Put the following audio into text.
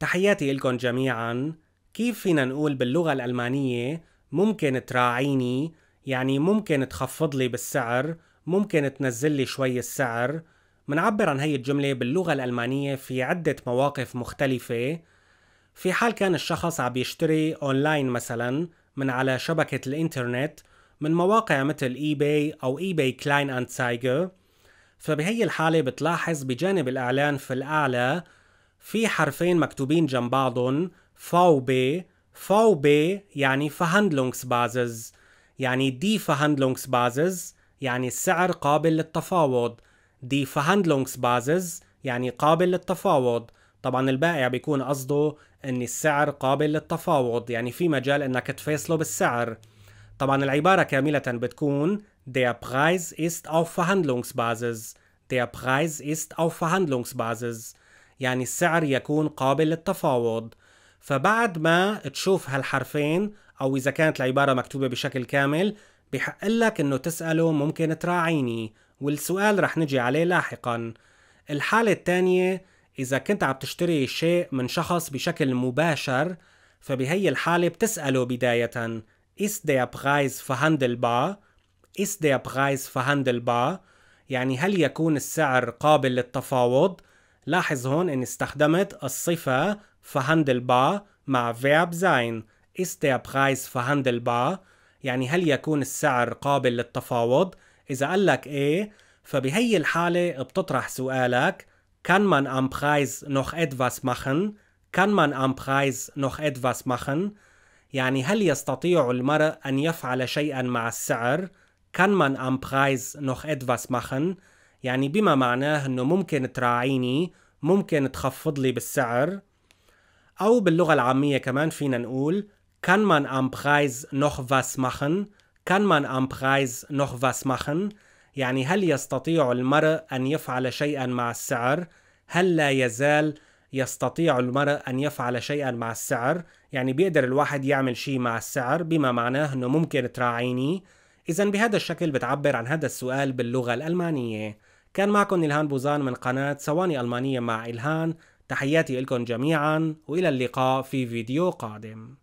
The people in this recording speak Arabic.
تحياتي لكم جميعا كيف فينا نقول باللغة الألمانية ممكن تراعيني يعني ممكن تخفض لي بالسعر ممكن تنزل لي شوي السعر منعبر عن هي الجملة باللغة الألمانية في عدة مواقف مختلفة في حال كان الشخص عم يشتري أونلاين مثلا من على شبكة الإنترنت من مواقع مثل إي باي أو إي باي كلاين أند سايجر فبهي الحالة بتلاحظ بجانب الإعلان في الأعلى في حرفين مكتوبين جنب بعضهم فاو بي فاو بي يعني بازز يعني دي بازز يعني السعر قابل للتفاوض دي بازز يعني قابل للتفاوض طبعا البائع بيكون قصده ان السعر قابل للتفاوض يعني في مجال انك تفاصله بالسعر طبعا العبارة كاملة بتكون Der Preis ist auf Verhandlungsbasis Der Preis ist auf Verhandlungsbasis يعني السعر يكون قابل للتفاوض فبعد ما تشوف هالحرفين أو إذا كانت العبارة مكتوبة بشكل كامل بحق لك إنه تسأله ممكن تراعيني والسؤال رح نجي عليه لاحقا الحالة الثانية إذا كنت عم تشتري شيء من شخص بشكل مباشر فبهي الحالة بتسأله بداية Ist der Preis verhandelbar? Ist der فهندل با يعني هل يكون السعر قابل للتفاوض؟ لاحظ هون اني استخدمت الصفة فهندلبار مع فيرب زين ist der Preis verhandelbar يعني هل يكون السعر قابل للتفاوض إذا قال لك إيه فبهي الحالة بتطرح سؤالك kann man am Preis noch etwas machen kann man am Preis noch etwas machen يعني هل يستطيع المرء أن يفعل شيئا مع السعر kann man am Preis noch etwas machen يعني بما معناه انه ممكن تراعيني ممكن تخفض لي بالسعر او باللغه العاميه كمان فينا نقول kann man am Preis noch was machen kann man am Preis noch was machen يعني هل يستطيع المرء ان يفعل شيئا مع السعر هل لا يزال يستطيع المرء أن يفعل شيئا مع السعر يعني بيقدر الواحد يعمل شيء مع السعر بما معناه أنه ممكن تراعيني إذا بهذا الشكل بتعبر عن هذا السؤال باللغة الألمانية كان معكم إلهان بوزان من قناة ثواني ألمانية مع إلهان تحياتي لكم جميعا وإلى اللقاء في فيديو قادم